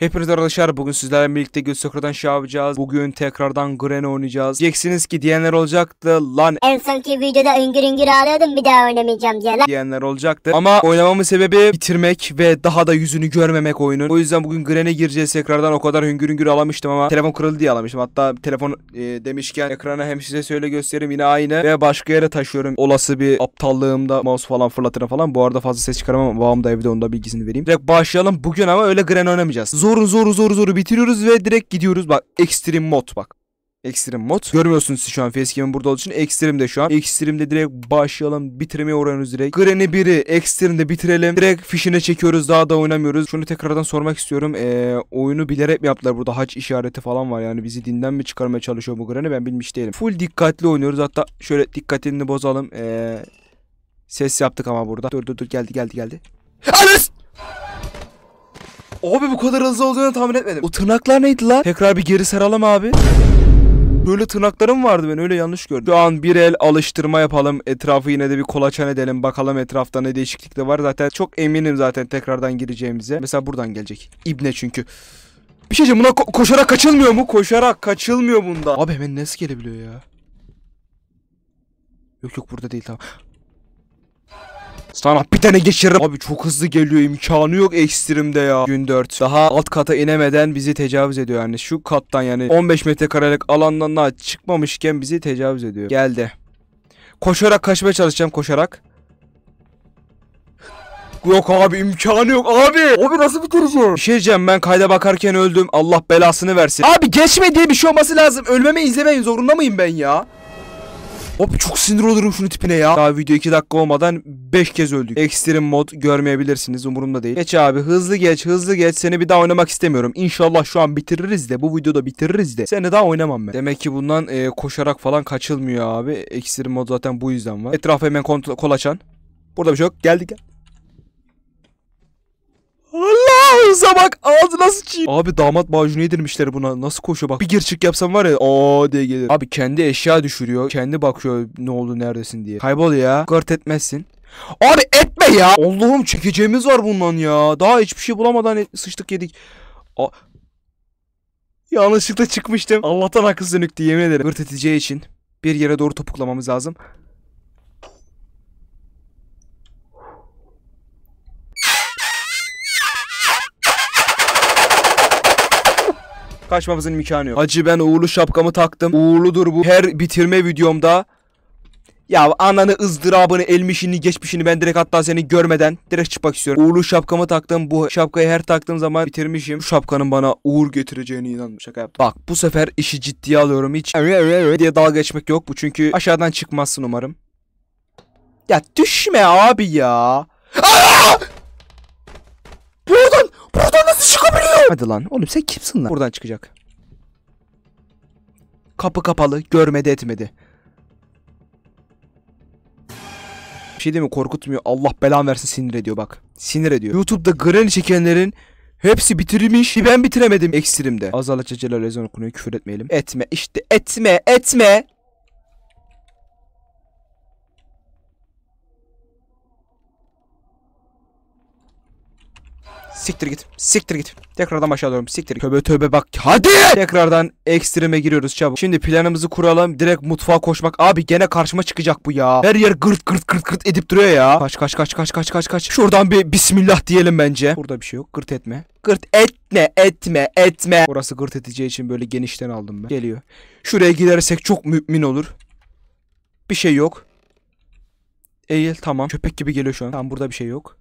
Hepiniz arkadaşlar bugün sizlerle birlikte Göz Sokra'dan şey yapacağız. Bugün tekrardan Gren oynayacağız. Diyeceksiniz ki diyenler olacaktı lan. En sonki videoda üngür üngür ağlıyordum bir daha oynamayacağım diye lan. Diyenler olacaktı. Ama oynamamın sebebi bitirmek ve daha da yüzünü görmemek oyunun. O yüzden bugün Gren'e gireceğiz tekrardan. O kadar üngür üngür alamıştım ama telefon kırıldı diye alamıştım. Hatta telefon e, demişken ekrana hem size söyle göstereyim yine aynı ve başka yere taşıyorum. Olası bir aptallığımda mouse falan fırlatırım falan. Bu arada fazla ses çıkaramam. Babam da evde onda bilgisini vereyim. Direkt baş başlayalım. Bugün ama öyle Gren oynamayacağız. Zoru zoru zoru zoru bitiriyoruz ve direkt gidiyoruz. Bak Extreme mod bak. Extreme mod. Görmüyorsunuz siz şu an facecam'in burada olduğu için Extreme de şu an. Extreme'de direkt başlayalım. Bitirmeye uğranıyoruz direkt. Granny 1'i Extreme'de bitirelim. Direkt fişine çekiyoruz. Daha da oynamıyoruz. Şunu tekrardan sormak istiyorum. Ee, oyunu bilerek mi yaptılar burada? Haç işareti falan var. Yani bizi dinden mi çıkarmaya çalışıyor bu greni. Ben bilmiş değilim. Full dikkatli oynuyoruz. Hatta şöyle dikkatini bozalım. Ee, ses yaptık ama burada. Dur dur dur geldi geldi geldi. Anasını! Abi bu kadar hızlı olduğunu tahmin etmedim. O tırnaklar neydi lan? Tekrar bir geri saralım abi. Böyle tırnaklarım vardı ben öyle yanlış gördüm. Şu an bir el alıştırma yapalım. Etrafı yine de bir kolaçan edelim. Bakalım etrafta ne değişiklik de var. Zaten çok eminim zaten tekrardan gireceğimize. Mesela buradan gelecek. İbne çünkü. Bir şey buna ko koşarak kaçılmıyor mu? Koşarak kaçılmıyor bunda. Abi hemen nasıl gelebiliyor ya? Yok yok burada değil tamam. Sana bir tane geçirim Abi çok hızlı geliyor imkanı yok ekstrimde ya. Gün 4. Daha alt kata inemeden bizi tecavüz ediyor yani. Şu kattan yani 15 metrekarelik alandan daha çıkmamışken bizi tecavüz ediyor. Geldi. Koşarak kaçmaya çalışacağım koşarak. Yok abi imkanı yok abi. Abi nasıl bitireceğim? Bir şey diyeceğim ben kayda bakarken öldüm. Allah belasını versin. Abi geçme diye bir şey olması lazım. Ölmeme izlemeyin zorunda mıyım ben ya? Abi çok sinir olurum şunu tipine ya. Daha video 2 dakika olmadan 5 kez öldük. Ekstrem mod görmeyebilirsiniz umurumda değil. Geç abi hızlı geç hızlı geç seni bir daha oynamak istemiyorum. İnşallah şu an bitiririz de bu videoda bitiririz de seni daha oynamam ben. Demek ki bundan e, koşarak falan kaçılmıyor abi. Ekstrem mod zaten bu yüzden var. Etrafı hemen kol açan. Burada bir şey yok. Geldik. Allah! hıza bak ağzı nasıl çiğ. Abi damat macunu yedirmişler buna. Nasıl koşuyor bak. Bir girçik yapsam var ya aa diye gelir. Abi kendi eşya düşürüyor. Kendi bakıyor ne oldu neredesin diye. Kaybol ya. Gırt etmezsin. Abi etme ya. Allah'ım çekeceğimiz var bundan ya. Daha hiçbir şey bulamadan e, sıçtık yedik. A Yanlışlıkla çıkmıştım. Allah'tan akıl sönüktü yemin ederim. Gırt edeceği için bir yere doğru topuklamamız lazım. Kaçmamızın imkanı yok. Acı ben uğurlu şapkamı taktım. Uğurludur bu. Her bitirme videomda ya ananı ızdırabını elmişini geçmişini ben direkt hatta seni görmeden direkt çıkmak istiyorum. Uğurlu şapkamı taktım bu şapkayı her taktığım zaman bitirmişim. Bu şapkanın bana uğur getireceğini inanmış. şaka yaptım. Bak bu sefer işi ciddiye alıyorum hiç diye dalga geçmek yok bu çünkü aşağıdan çıkmazsın umarım. Ya düşme abi ya. Aa! Buradan çıkabiliyor. Hadi lan oğlum sen kimsin lan? Buradan çıkacak. Kapı kapalı görmedi etmedi. Bir şey değil mi korkutmuyor. Allah belan versin sinir ediyor bak. Sinir ediyor. Youtube'da granny çekenlerin Hepsi bitirmiş. Ben bitiremedim ekstrimde. Azal çeceler ezan okunuyor. Küfür etmeyelim. Etme işte etme etme. Siktir git. Siktir git. Tekrardan başa alıyorum. Siktir git. Töbe töbe bak. Hadi. Tekrardan ekstreme giriyoruz çabuk. Şimdi planımızı kuralım. Direkt mutfağa koşmak. Abi gene karşıma çıkacak bu ya. Her yer gırt gırt gırt gırt edip duruyor ya. Kaç kaç kaç kaç kaç kaç kaç. Şuradan bir bismillah diyelim bence. Burada bir şey yok. Gırt etme. Gırt etme etme etme. Orası gırt edeceği için böyle genişten aldım ben. Geliyor. Şuraya gidersek çok mümin olur. Bir şey yok. Eğil tamam. Köpek gibi geliyor şu an. Tamam burada bir şey yok.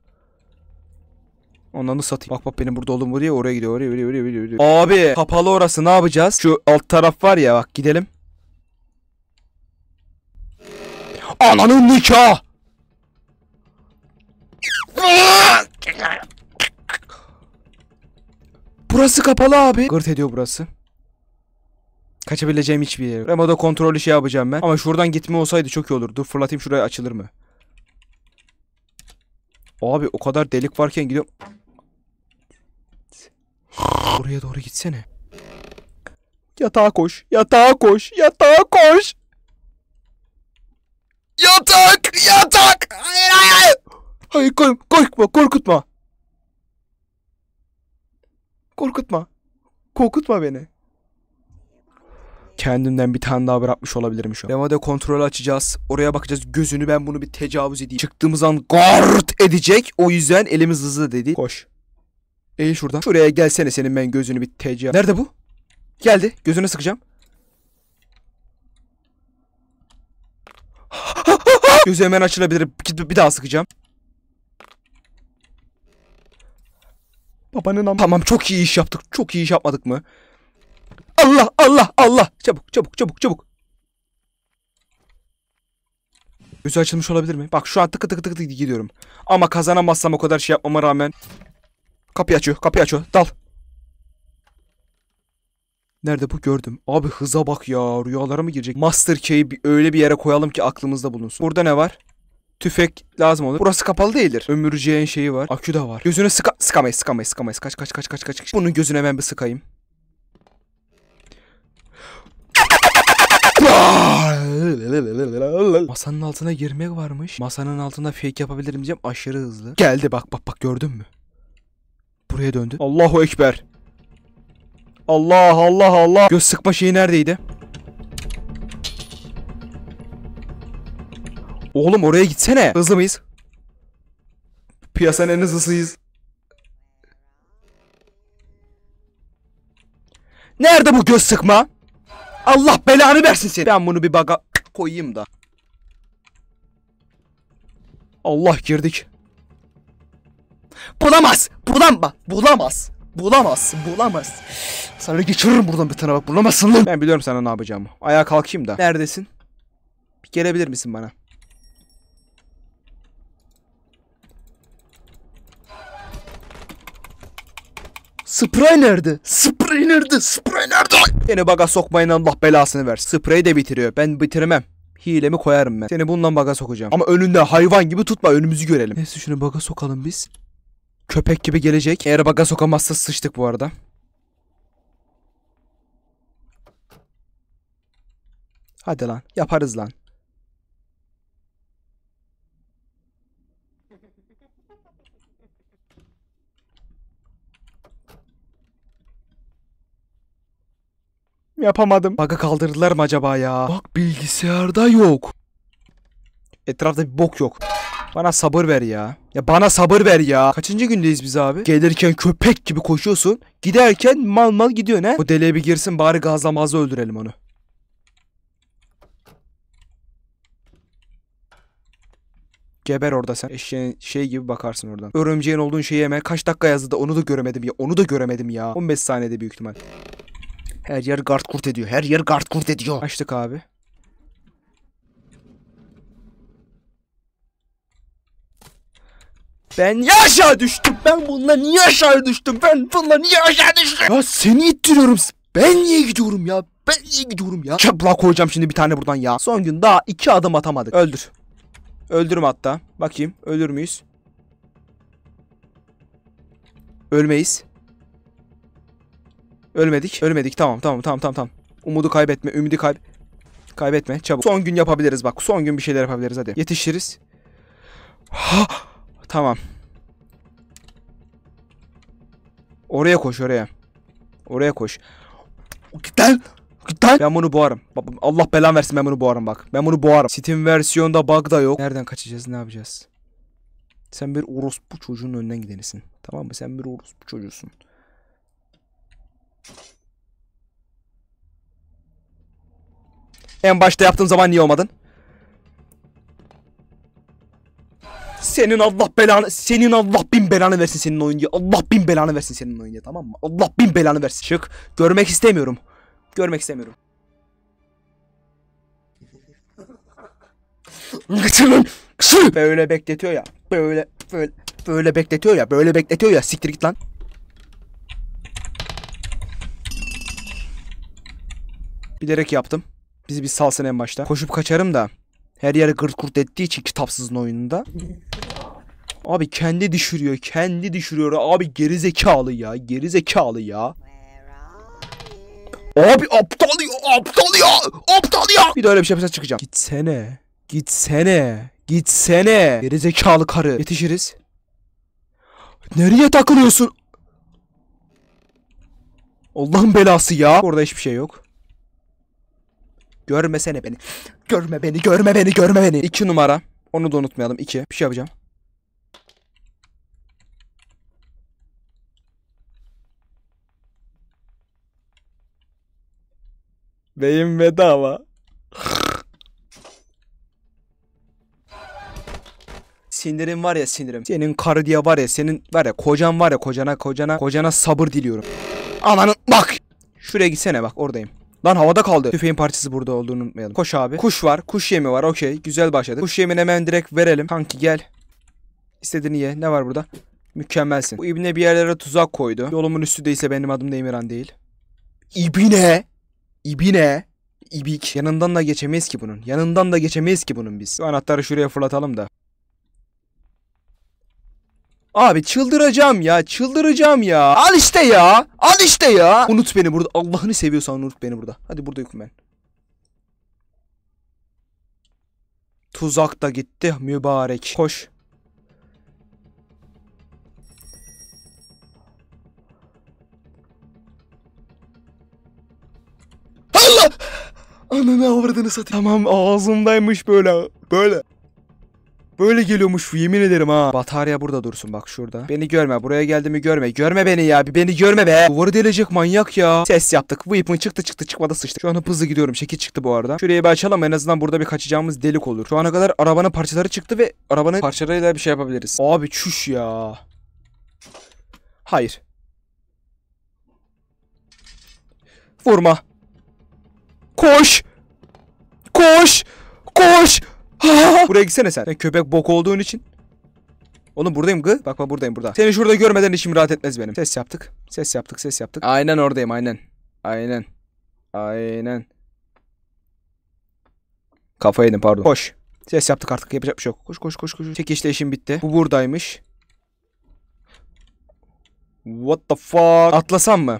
Ondan da satayım. Bak bak benim burada olduğum buraya oraya gidiyor. Oraya oraya oraya oraya. oraya. Abi kapalı orası ne yapacağız? Şu alt taraf var ya bak gidelim. Ananın nikah! Burası kapalı abi. Gırt ediyor burası. Kaçabileceğim hiçbir yer. Remoda kontrolü şey yapacağım ben. Ama şuradan gitme olsaydı çok iyi olurdu. Fırlatayım şuraya açılır mı? Abi o kadar delik varken gidiyorum. Oraya doğru gitsene. Yatağa koş. Yatağa koş. Yatağa koş. Yatak! Yatak! Hayır hayır! Hayır korkma korkutma. Korkutma. Korkutma beni. Kendimden bir tane daha bırakmış olabilirim şu an. Demode kontrolü açacağız. Oraya bakacağız. Gözünü ben bunu bir tecavüz edeyim. Çıktığımız an gard edecek. O yüzden elimiz hızlı dedi. Koş. İyi ee, şuradan. Şuraya gelsene senin ben gözünü bir tecavüz. Nerede bu? Geldi. Gözüne sıkacağım. Gözü hemen açılabilir. Bir daha sıkacağım. Babanın am Tamam çok iyi iş yaptık. Çok iyi iş yapmadık mı? Allah Allah Allah. Çabuk çabuk çabuk çabuk. Gözü açılmış olabilir mi? Bak şu an tıkı tıkı tıkı tıkı gidiyorum. Ama kazanamazsam o kadar şey yapmama rağmen Kapıyı açıyor. Kapıyı açıyor. Dal. Nerede bu gördüm. Abi hıza bak ya. Rüyalara mı girecek? Master key'i öyle bir yere koyalım ki aklımızda bulunsun. Burada ne var? Tüfek lazım olur. Burası kapalı değildir. Ömürceğin şeyi var. Akü de var. Gözüne sıka sıkamayız sıkamayız sıkamayız. Kaç kaç kaç kaç kaç. Bunun gözüne ben bir sıkayım. Masanın altına girmek varmış. Masanın altında fake yapabilirim diyeceğim. Aşırı hızlı. Geldi bak bak bak gördün mü? buraya döndü. Allahu Ekber. Allah Allah Allah. Göz sıkma şeyi neredeydi? Oğlum oraya gitsene. Hızlı mıyız? Piyasanın en hızlısıyız. Nerede bu göz sıkma? Allah belanı versin seni. Ben bunu bir baga koyayım da. Allah girdik. Bulamaz. Bulam bak. Bulamaz. Bulamaz. Bulamaz. Sana geçiririm buradan bir tane bak. Bulamazsın lan. Ben biliyorum sana ne yapacağımı. Ayağa kalkayım da. Neredesin? Bir gelebilir misin bana? Sprey nerede? Sprey nerede? Sprey nerede? Seni baga sokmayın Allah belasını ver. Sprey de bitiriyor. Ben bitirmem. Hilemi koyarım ben. Seni bundan baga sokacağım. Ama önünde hayvan gibi tutma önümüzü görelim. Neyse şunu baga sokalım biz. Köpek gibi gelecek. Eğer baga sokamazsa sıçtık bu arada. Hadi lan yaparız lan. Yapamadım. Bug'ı kaldırdılar mı acaba ya? Bak bilgisayarda yok. Etrafta bir bok yok. Bana sabır ver ya. Ya bana sabır ver ya. Kaçıncı gündeyiz biz abi? Gelirken köpek gibi koşuyorsun. Giderken mal mal gidiyorsun ha. O deliye bir girsin bari gazlamazla öldürelim onu. Geber orada sen. Eşeğin şey gibi bakarsın oradan. Örümceğin olduğun şeyi hemen kaç dakika yazdı da onu da göremedim ya. Onu da göremedim ya. 15 saniyede büyük ihtimal. Her yer gard kurt ediyor. Her yer gard kurt ediyor. Açtık abi. Ben niye aşağı düştüm? Ben bununla niye aşağı düştüm? Ben bununla niye aşağı düştüm? Ya seni ittiriyorum. Ben niye gidiyorum ya? Ben niye gidiyorum ya? Çapla koyacağım şimdi bir tane buradan ya. Son gün daha iki adım atamadık. Öldür. Öldürüm hatta. Bakayım ölür müyüz? Ölmeyiz. Ölmedik. Ölmedik. Tamam tamam tamam tamam tamam. Umudu kaybetme. Ümidi kay. kaybetme. Çabuk. Son gün yapabiliriz bak. Son gün bir şeyler yapabiliriz hadi. Yetişiriz. Ha! Tamam. Oraya koş oraya. Oraya koş. Git lan. Git lan. Ben bunu boğarım. Allah belan versin ben bunu boğarım bak. Ben bunu boğarım. Steam versiyonda bug da yok. Nereden kaçacağız ne yapacağız? Sen bir orospu çocuğun önünden gidenisin. Tamam mı? Sen bir orospu çocuğusun. En başta yaptığın zaman niye olmadın? Senin Allah belanı senin Allah bin belanı versin senin oyun Allah bin belanı versin senin oyun tamam mı? Allah bin belanı versin. Çık. Görmek istemiyorum. Görmek istemiyorum. Kaçırın. böyle bekletiyor ya. Böyle böyle böyle bekletiyor ya. Böyle bekletiyor ya. Siktir git lan. Bilerek yaptım. Bizi bir salsın en başta. Koşup kaçarım da her yere gırt kurt ettiği için kitapsızın oyununda. Abi kendi düşürüyor. Kendi düşürüyor. Abi geri zekalı ya. Geri zekalı ya. Abi aptal ya. Aptal ya. Aptal ya. Bir de öyle bir şey yapacağız çıkacağım. Gitsene. Gitsene. Gitsene. Geri zekalı karı. Yetişiriz. Nereye takılıyorsun? Allah'ın belası ya. Orada hiçbir şey yok. Görmesene beni. Görme beni, görme beni, görme beni. İki numara. Onu da unutmayalım. İki. Bir şey yapacağım. Beyim bedava. sinirim var ya sinirim. Senin karı diye var ya senin var ya kocan var ya kocana kocana kocana sabır diliyorum. Ananın bak. Şuraya gitsene bak oradayım. Lan havada kaldı. Tüfeğin parçası burada olduğunu unutmayalım. Koş abi. Kuş var. Kuş yemi var. Okey. Güzel başladı. Kuş yemini hemen direkt verelim. Kanki gel. İstediğini ye. Ne var burada? Mükemmelsin. Bu ibne bir yerlere tuzak koydu. Yolumun üstü değilse benim adım Demiran değil. İbine. İbine. İbik. Yanından da geçemeyiz ki bunun. Yanından da geçemeyiz ki bunun biz. Şu anahtarı şuraya fırlatalım da. Abi çıldıracağım ya çıldıracağım ya. Al işte ya. Al işte ya. Unut beni burada. Allah'ını seviyorsan unut beni burada. Hadi burada yokum ben. Tuzak da gitti mübarek. Koş. Allah! Ananı avradını satayım. Tamam ağzımdaymış böyle. Böyle. Böyle geliyormuş yemin ederim ha. Batarya burada dursun bak şurada. Beni görme buraya geldiğimi görme. Görme beni ya bir beni görme be. Duvarı delecek manyak ya. Ses yaptık. Weapon çıktı çıktı çıkmadı sıçtı. Şu an hızlı gidiyorum. Şeki çıktı bu arada. Şurayı bir açalım en azından burada bir kaçacağımız delik olur. Şu ana kadar arabanın parçaları çıktı ve arabanın parçalarıyla bir şey yapabiliriz. Abi çüş ya. Hayır. Vurma. Koş. Koş. Koş. Buraya gitsene sen. Sen köpek bok olduğun için. Oğlum buradayım gı. Bak bak buradayım burada. Seni şurada görmeden işim rahat etmez benim. Ses yaptık. Ses yaptık. Ses yaptık. Aynen oradayım aynen. Aynen. Aynen. Kafa yedim pardon. Koş. Ses yaptık artık yapacak bir şey yok. Koş koş koş koş. çekişle işim bitti. Bu buradaymış. What the fuck? Atlasam mı?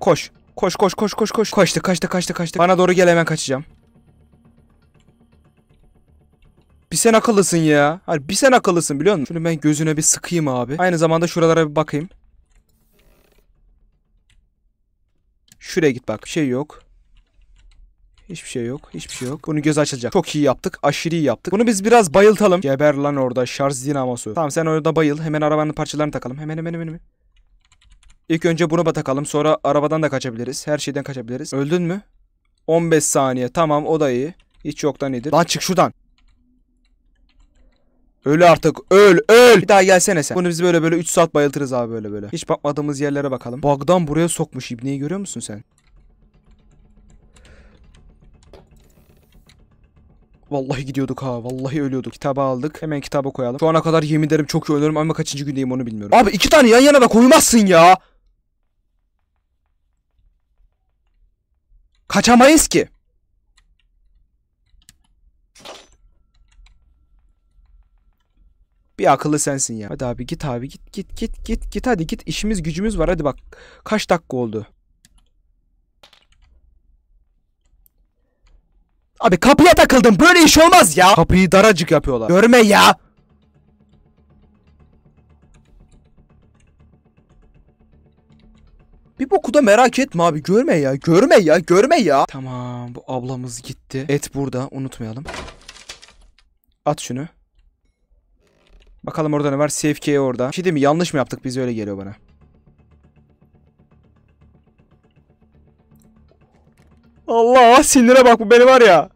Koş. Koş koş koş koş koş. kaçtı kaçtı kaçtı kaçtı. Bana doğru gel hemen kaçacağım. Bir sen akıllısın ya. Hayır bir sen akıllısın biliyor musun? Şunu ben gözüne bir sıkayım abi. Aynı zamanda şuralara bir bakayım. Şuraya git bak. Bir şey yok. Hiçbir şey yok. Hiçbir şey yok. Bunu göz açılacak. Çok iyi yaptık. Aşırı iyi yaptık. Bunu biz biraz bayıltalım. Geber lan orada. Şarj dinamosu. Tamam sen orada bayıl. Hemen arabanın parçalarını takalım. Hemen hemen hemen. hemen. İlk önce bunu batakalım, Sonra arabadan da kaçabiliriz. Her şeyden kaçabiliriz. Öldün mü? 15 saniye. Tamam o da iyi. Hiç yoktan iyidir. Lan çık şuradan. Öl artık. Öl öl. Bir daha gelsene sen. Bunu biz böyle böyle 3 saat bayıltırız abi böyle böyle. Hiç bakmadığımız yerlere bakalım. Bug'dan buraya sokmuş ibneyi görüyor musun sen? Vallahi gidiyorduk ha. Vallahi ölüyorduk. Kitabı aldık. Hemen kitabı koyalım. Şu ana kadar yemin ederim çok iyi ölüyorum ama kaçıncı gündeyim onu bilmiyorum. Abi iki tane yan yana da koymazsın ya. Kaçamayız ki. Bir akıllı sensin ya. Hadi abi git abi git git git git git hadi git işimiz gücümüz var hadi bak. Kaç dakika oldu? Abi kapıya takıldım böyle iş olmaz ya. Kapıyı daracık yapıyorlar. Görme ya. Bir boku da merak etme abi. Görme ya. Görme ya. Görme ya. Tamam bu ablamız gitti. Et burada. Unutmayalım. At şunu. Bakalım orada ne var? Safe orada. Bir şey değil mi? Yanlış mı yaptık? Biz öyle geliyor bana. Allah sinire bak bu beni var ya.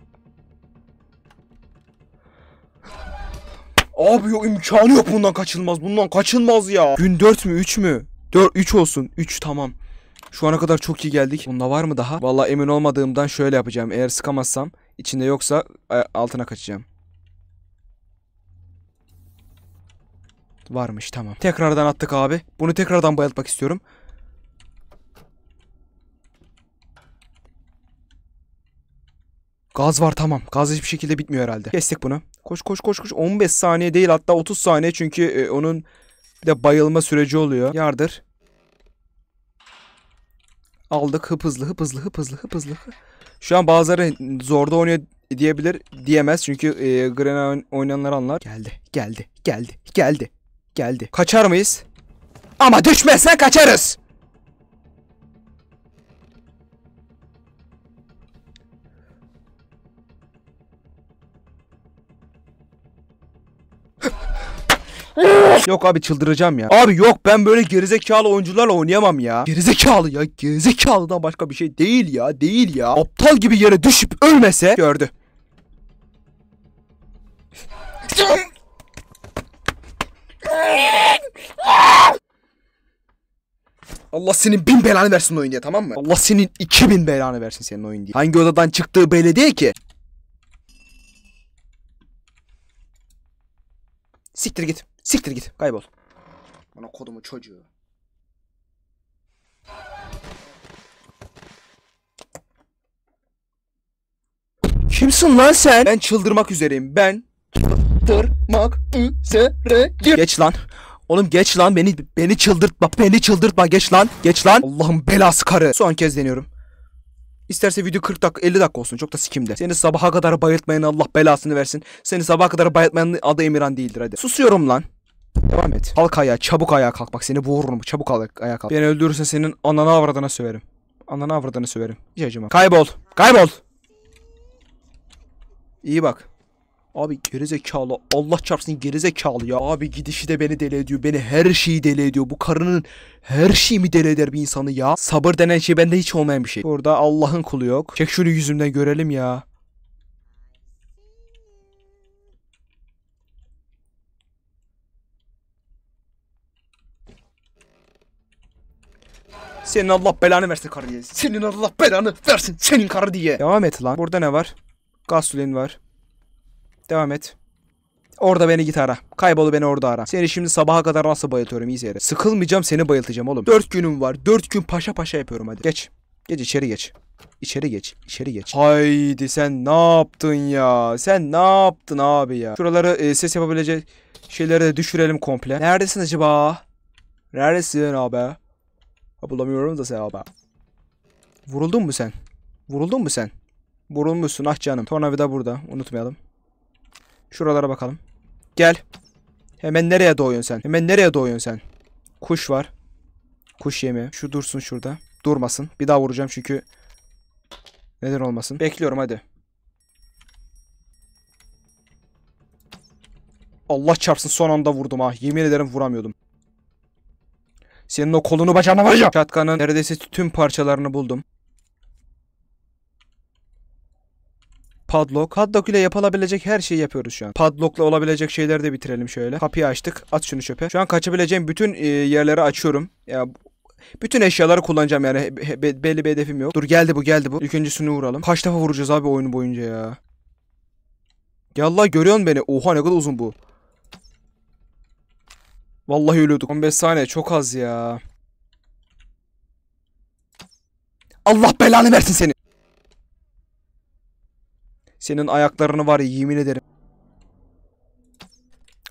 Abi yok imkanı yok bundan kaçılmaz. Bundan kaçılmaz ya. Gün 4 mü 3 mü? 4 3 olsun. 3 tamam. Şu ana kadar çok iyi geldik. Bunda var mı daha? Valla emin olmadığımdan şöyle yapacağım. Eğer sıkamazsam içinde yoksa e, altına kaçacağım. Varmış tamam. Tekrardan attık abi. Bunu tekrardan bayıltmak istiyorum. Gaz var tamam. Gaz hiçbir şekilde bitmiyor herhalde. Kestik bunu. Koş koş koş koş. 15 saniye değil hatta 30 saniye çünkü e, onun bir de bayılma süreci oluyor. Yardır. Aldık hıp hızlı hıp hızlı hıp hızlı hıp hızlı. Şu an bazıları zorda oynuyor diyebilir diyemez çünkü e, Grena oynayanlar anlar. Geldi geldi geldi geldi geldi. Kaçar mıyız? Ama düşmezsen kaçarız. Yok abi çıldıracağım ya. Abi yok ben böyle gerizekalı oyuncularla oynayamam ya. Gerizekalı ya gerizekalıdan başka bir şey değil ya değil ya. Aptal gibi yere düşüp ölmese gördü. Allah senin bin belanı versin oyun diye tamam mı? Allah senin iki bin belanı versin senin oyun diye. Hangi odadan çıktığı belli değil ki. Siktir git. Siktir git. Kaybol. Bana kodumu çocuğu. Kimsin lan sen? Ben çıldırmak üzereyim. Ben çıldırmak üzereyim. Geç lan. Oğlum geç lan beni beni çıldırtma. Beni çıldırtma geç lan. Geç lan. Allah'ım belası karı. Son kez deniyorum. İsterse video 40 dakika 50 dakika olsun çok da sikimde. Seni sabaha kadar bayıltmayan Allah belasını versin. Seni sabaha kadar bayıltmayan adı Emirhan değildir hadi. Susuyorum lan. Devam et. Kalk ayağa çabuk ayağa kalk bak seni vururum çabuk ayağa kalk. Beni öldürürsen senin anana avradına söverim. Ananı avradını söverim. Hiç acıma. Kaybol. Kaybol. İyi bak. Abi gerizekalı Allah çarpsın gerizekalı ya. Abi gidişi de beni deli ediyor. Beni her şeyi deli ediyor. Bu karının her şeyimi deli eder bir insanı ya. Sabır denen şey bende hiç olmayan bir şey. Orada Allah'ın kulu yok. Çek şunu yüzümden görelim ya. Senin Allah belanı versin karı diye. Senin Allah belanı versin senin karı diye. Devam et lan. Burada ne var? Gasolin var. Devam et. Orada beni git ara. Kaybolu beni orada ara. Seni şimdi sabaha kadar nasıl bayıltıyorum iyi yere. Sıkılmayacağım seni bayıltacağım oğlum. Dört günüm var. Dört gün paşa paşa yapıyorum hadi. Geç. Geç içeri geç. İçeri geç, İçeri geç. Haydi sen ne yaptın ya? Sen ne yaptın abi ya? Şuraları e, ses yapabilecek şeyleri de düşürelim komple. Neredesin acaba? Neredesin abi? Bulamıyorum da sen abi. Vuruldun mu sen? Vuruldun mu sen? Vurulmuşsun ah canım. Tornavida burada unutmayalım. Şuralara bakalım. Gel. Hemen nereye doğuyorsun sen? Hemen nereye doğuyorsun sen? Kuş var. Kuş yemi. Şu dursun şurada. Durmasın. Bir daha vuracağım çünkü neden olmasın. Bekliyorum hadi. Allah çarpsın son anda vurdum ha. Yemin ederim vuramıyordum. Senin o kolunu bacağına var ya. Şatkanın neredeyse tüm parçalarını buldum. Padlock. Padlock ile yapılabilecek her şeyi yapıyoruz şu an. Padlock ile olabilecek şeyleri de bitirelim şöyle. Kapıyı açtık. At şunu çöpe. Şu an kaçabileceğim bütün e, yerleri açıyorum. Ya bütün eşyaları kullanacağım yani. Be, be, belli bir hedefim yok. Dur geldi bu geldi bu. İlk öncesini vuralım. Kaç defa vuracağız abi oyunu boyunca ya. Yallah görüyorsun beni. Oha ne kadar uzun bu. Vallahi ölüyorduk. 15 saniye çok az ya. Allah belanı versin seni. Senin ayaklarını var ya yemin ederim.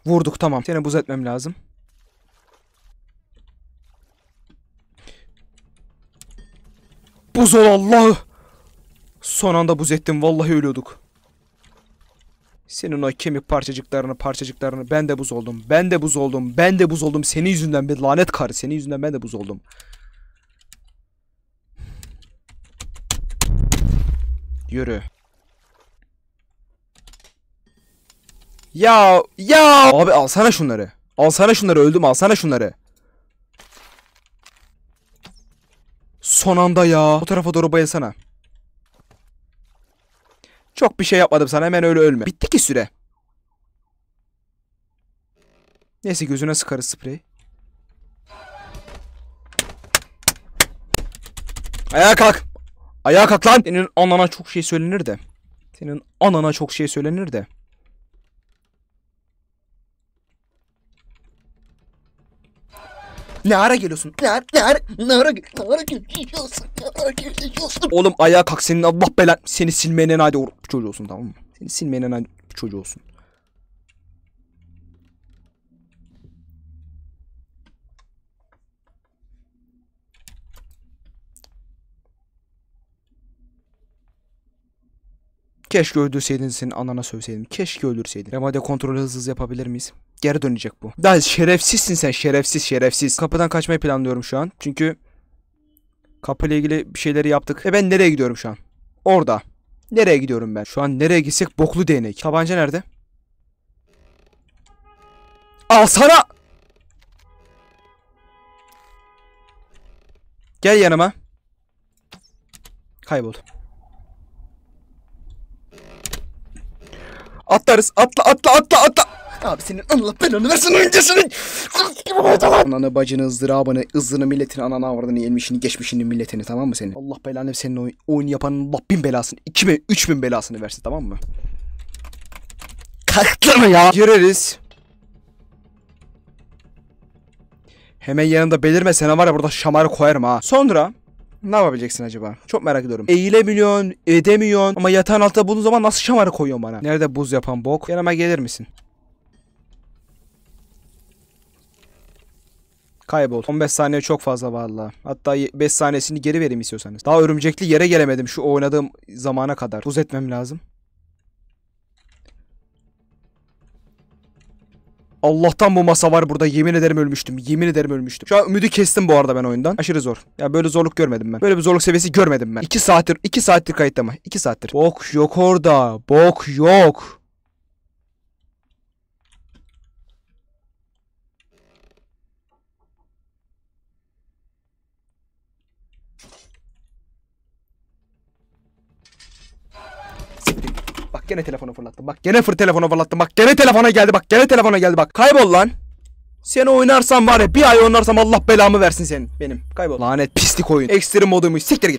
Vurduk tamam. Seni buz etmem lazım. Buz ol Allah! Son anda buz ettim. Vallahi ölüyorduk. Senin o kemik parçacıklarını parçacıklarını ben de buz oldum. Ben de buz oldum. Ben de buz oldum. Senin yüzünden bir lanet karı. Senin yüzünden ben de buz oldum. Yürü. Ya ya. Abi alsana şunları. Alsana şunları öldüm alsana şunları. Son anda ya. O tarafa doğru bayılsana. Çok bir şey yapmadım sana hemen öyle ölme. Bitti ki süre. Neyse gözüne sıkarız spreyi. Ayağa kalk. Ayağa kalk lan. Senin anana çok şey söylenir de. Senin anana çok şey söylenir de. Ne ara geliyorsun? Ne ara, ne ara, ne ara, ne geliyorsun? Ne ara geliyorsun? Oğlum ayağa kalk senin Allah belan. Seni silmeyene hadi orup çocuğu olsun tamam mı? Seni silmeyene hadi çocuğu olsun. Keşke öldürseydin senin anana sövseydin. Keşke öldürseydin. Remade kontrolü hızlı hızlı yapabilir miyiz? geri dönecek bu. Daha şerefsizsin sen şerefsiz şerefsiz. Kapıdan kaçmayı planlıyorum şu an. Çünkü kapıyla ilgili bir şeyleri yaptık. E ben nereye gidiyorum şu an? Orada. Nereye gidiyorum ben? Şu an nereye gitsek boklu değnek. Tabanca nerede? Al sana! Gel yanıma. Kayboldu. Atlarız. Atla atla atla atla. Abi senin Allah belanı versin öncesinin. Ananı bacını ızdırabını ızzını milletini ananı avradını elmişini geçmişini milletini tamam mı senin? Allah belanı senin oyun, oyun yapanın Allah bin belasını iki bin üç bin belasını versin tamam mı? Kalktırma ya. Gireriz. Hemen yanında belirme sen var ya burada şamarı koyarım ha. Sonra ne yapabileceksin acaba? Çok merak ediyorum. Eğilemiyorsun, edemiyorsun ama yatağın altında bulunduğun zaman nasıl şamarı koyuyorsun bana? Nerede buz yapan bok? Yanıma gelir misin? Kaybol. 15 saniye çok fazla valla. Hatta 5 saniyesini geri vereyim istiyorsanız. Daha örümcekli yere gelemedim şu oynadığım zamana kadar. Buz etmem lazım. Allah'tan bu masa var burada. Yemin ederim ölmüştüm. Yemin ederim ölmüştüm. Şu an ümidi kestim bu arada ben oyundan. Aşırı zor. Ya böyle zorluk görmedim ben. Böyle bir zorluk seviyesi görmedim ben. 2 saattir 2 saattir kayıtlama. mı? 2 saattir. Bok yok orada. Bok yok. gene telefonu fırlattım. Bak gene fır telefonu fırlattım. Bak gene telefona geldi. Bak gene telefona geldi. Bak kaybol lan. Sen oynarsan var ya bir ay oynarsam Allah belamı versin senin. Benim kaybol. Lanet pislik oyun. Ekstrem moduymuş. Siktir git.